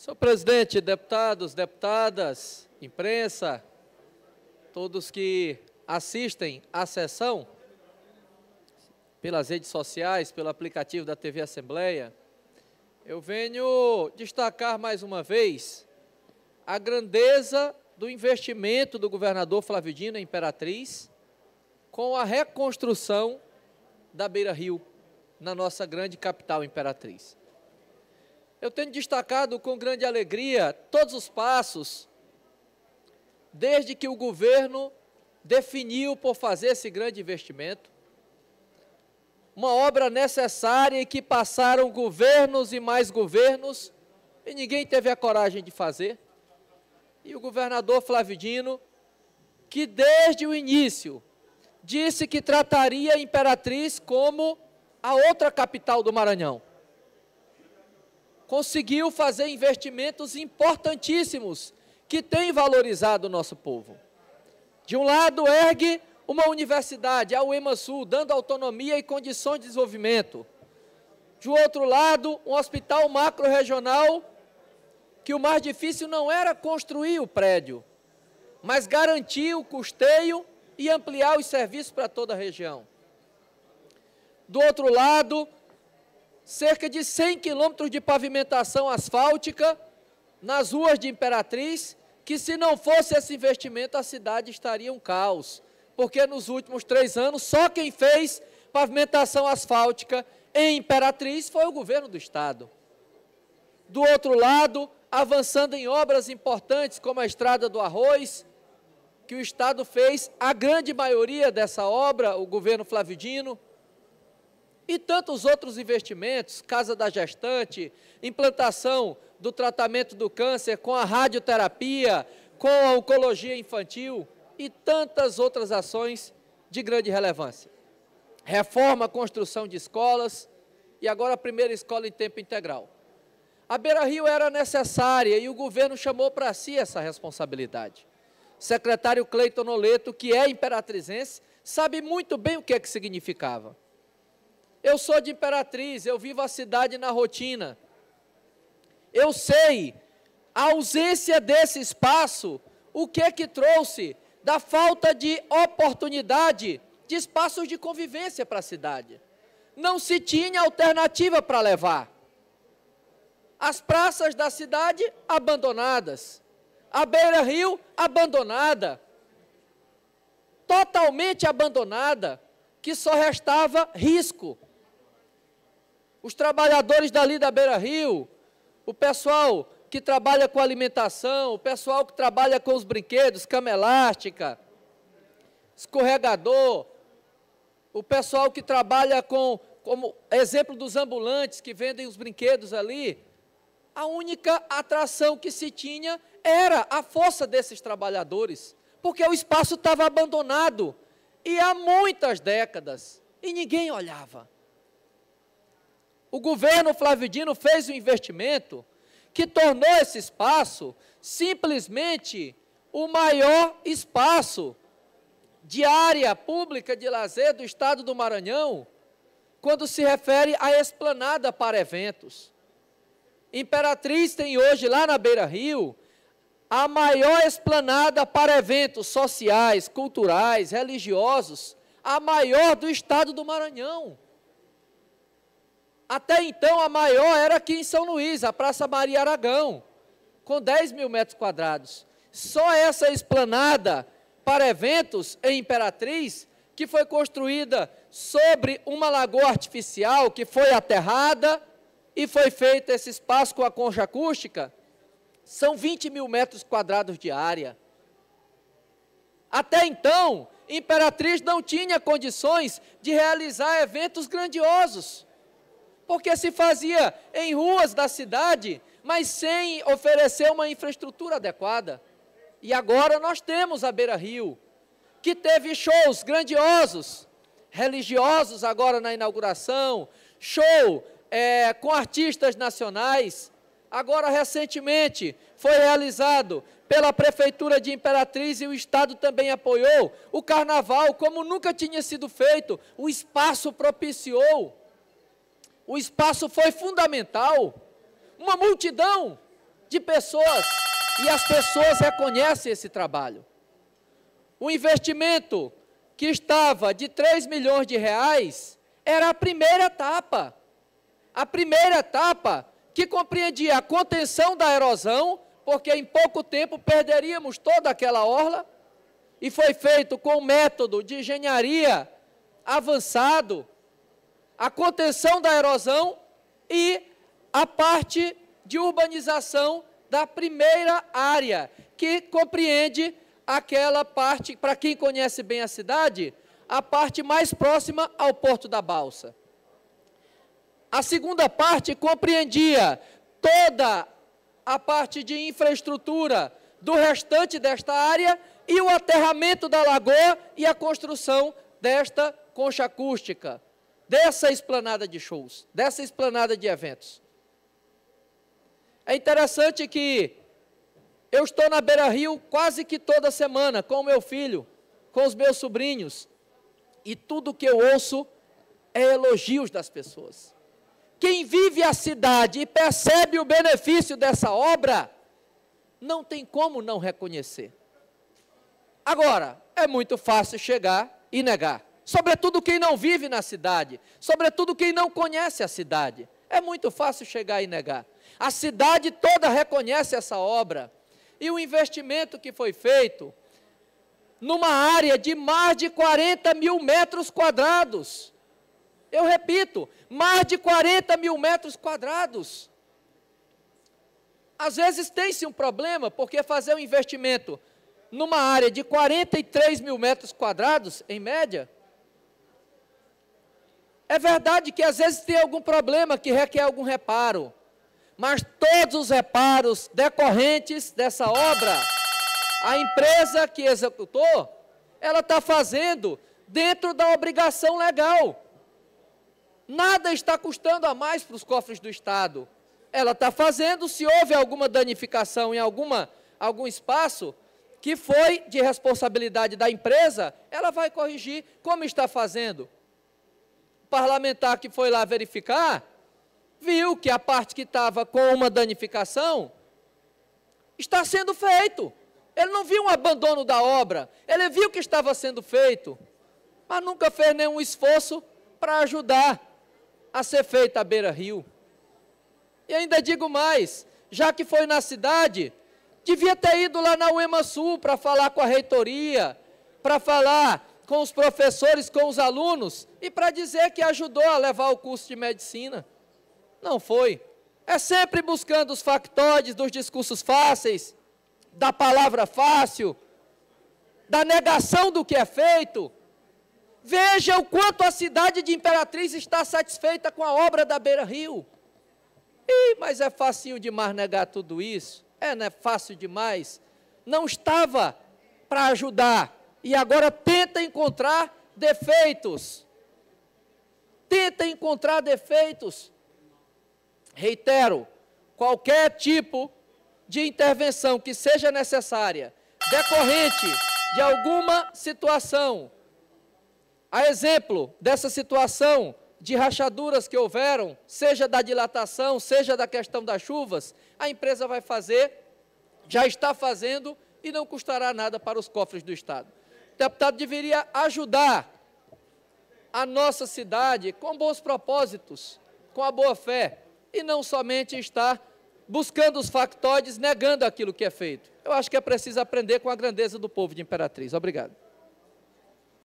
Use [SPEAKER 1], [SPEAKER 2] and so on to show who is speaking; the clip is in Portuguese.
[SPEAKER 1] Senhor presidente, deputados, deputadas, imprensa, todos que assistem à sessão pelas redes sociais, pelo aplicativo da TV Assembleia, eu venho destacar mais uma vez a grandeza do investimento do governador Dino em Imperatriz com a reconstrução da Beira Rio na nossa grande capital Imperatriz. Eu tenho destacado com grande alegria todos os passos, desde que o governo definiu por fazer esse grande investimento, uma obra necessária e que passaram governos e mais governos e ninguém teve a coragem de fazer. E o governador Flavidino, que desde o início disse que trataria a Imperatriz como a outra capital do Maranhão conseguiu fazer investimentos importantíssimos que têm valorizado o nosso povo. De um lado, ergue uma universidade, a UEMA Sul, dando autonomia e condições de desenvolvimento. De outro lado, um hospital macro-regional, que o mais difícil não era construir o prédio, mas garantir o custeio e ampliar os serviços para toda a região. Do outro lado, cerca de 100 quilômetros de pavimentação asfáltica nas ruas de Imperatriz, que se não fosse esse investimento, a cidade estaria um caos. Porque nos últimos três anos, só quem fez pavimentação asfáltica em Imperatriz foi o governo do Estado. Do outro lado, avançando em obras importantes, como a Estrada do Arroz, que o Estado fez a grande maioria dessa obra, o governo Flavidino, e tantos outros investimentos, casa da gestante, implantação do tratamento do câncer com a radioterapia, com a oncologia infantil e tantas outras ações de grande relevância. Reforma, construção de escolas e agora a primeira escola em tempo integral. A Beira Rio era necessária e o governo chamou para si essa responsabilidade. O secretário Cleiton Oleto, que é imperatrizense, sabe muito bem o que é que significava. Eu sou de Imperatriz, eu vivo a cidade na rotina. Eu sei a ausência desse espaço, o que que trouxe da falta de oportunidade de espaços de convivência para a cidade. Não se tinha alternativa para levar. As praças da cidade abandonadas, a beira-rio abandonada, totalmente abandonada, que só restava risco os trabalhadores dali da Beira Rio, o pessoal que trabalha com alimentação, o pessoal que trabalha com os brinquedos, cama elástica, escorregador, o pessoal que trabalha com, como exemplo dos ambulantes que vendem os brinquedos ali, a única atração que se tinha era a força desses trabalhadores, porque o espaço estava abandonado e há muitas décadas e ninguém olhava. O governo Flavidino fez um investimento que tornou esse espaço simplesmente o maior espaço de área pública de lazer do estado do Maranhão quando se refere à esplanada para eventos. Imperatriz tem hoje lá na Beira Rio a maior esplanada para eventos sociais, culturais, religiosos, a maior do estado do Maranhão. Até então, a maior era aqui em São Luís, a Praça Maria Aragão, com 10 mil metros quadrados. Só essa esplanada para eventos em Imperatriz, que foi construída sobre uma lagoa artificial que foi aterrada e foi feito esse espaço com a concha acústica, são 20 mil metros quadrados de área. Até então, Imperatriz não tinha condições de realizar eventos grandiosos porque se fazia em ruas da cidade, mas sem oferecer uma infraestrutura adequada. E agora nós temos a Beira Rio, que teve shows grandiosos, religiosos agora na inauguração, show é, com artistas nacionais. Agora, recentemente, foi realizado pela Prefeitura de Imperatriz e o Estado também apoiou o carnaval, como nunca tinha sido feito. O espaço propiciou o espaço foi fundamental. Uma multidão de pessoas e as pessoas reconhecem esse trabalho. O investimento que estava de 3 milhões de reais era a primeira etapa. A primeira etapa que compreendia a contenção da erosão, porque em pouco tempo perderíamos toda aquela orla, e foi feito com um método de engenharia avançado, a contenção da erosão e a parte de urbanização da primeira área, que compreende aquela parte, para quem conhece bem a cidade, a parte mais próxima ao Porto da Balsa. A segunda parte compreendia toda a parte de infraestrutura do restante desta área e o aterramento da lagoa e a construção desta concha acústica dessa esplanada de shows, dessa esplanada de eventos. É interessante que eu estou na Beira Rio quase que toda semana com o meu filho, com os meus sobrinhos, e tudo que eu ouço é elogios das pessoas. Quem vive a cidade e percebe o benefício dessa obra, não tem como não reconhecer. Agora, é muito fácil chegar e negar sobretudo quem não vive na cidade, sobretudo quem não conhece a cidade. É muito fácil chegar e negar. A cidade toda reconhece essa obra. E o investimento que foi feito numa área de mais de 40 mil metros quadrados. Eu repito, mais de 40 mil metros quadrados. Às vezes tem-se um problema, porque fazer um investimento numa área de 43 mil metros quadrados, em média, é verdade que às vezes tem algum problema que requer algum reparo, mas todos os reparos decorrentes dessa obra, a empresa que executou, ela está fazendo dentro da obrigação legal. Nada está custando a mais para os cofres do Estado. Ela está fazendo, se houve alguma danificação em alguma, algum espaço, que foi de responsabilidade da empresa, ela vai corrigir como está fazendo parlamentar que foi lá verificar viu que a parte que estava com uma danificação está sendo feito. Ele não viu um abandono da obra, ele viu que estava sendo feito, mas nunca fez nenhum esforço para ajudar a ser feita a beira-rio. E ainda digo mais, já que foi na cidade, devia ter ido lá na UEMA Sul para falar com a reitoria, para falar com os professores, com os alunos, e para dizer que ajudou a levar o curso de medicina. Não foi. É sempre buscando os factoides dos discursos fáceis, da palavra fácil, da negação do que é feito. Veja o quanto a cidade de Imperatriz está satisfeita com a obra da Beira Rio. Ih, mas é fácil demais negar tudo isso. É, é Fácil demais. Não estava para ajudar e agora tenta encontrar defeitos. Tenta encontrar defeitos. Reitero, qualquer tipo de intervenção que seja necessária, decorrente de alguma situação, a exemplo dessa situação de rachaduras que houveram, seja da dilatação, seja da questão das chuvas, a empresa vai fazer, já está fazendo e não custará nada para os cofres do Estado deputado deveria ajudar a nossa cidade com bons propósitos, com a boa fé, e não somente estar buscando os factóides, negando aquilo que é feito. Eu acho que é preciso aprender com a grandeza do povo de Imperatriz. Obrigado.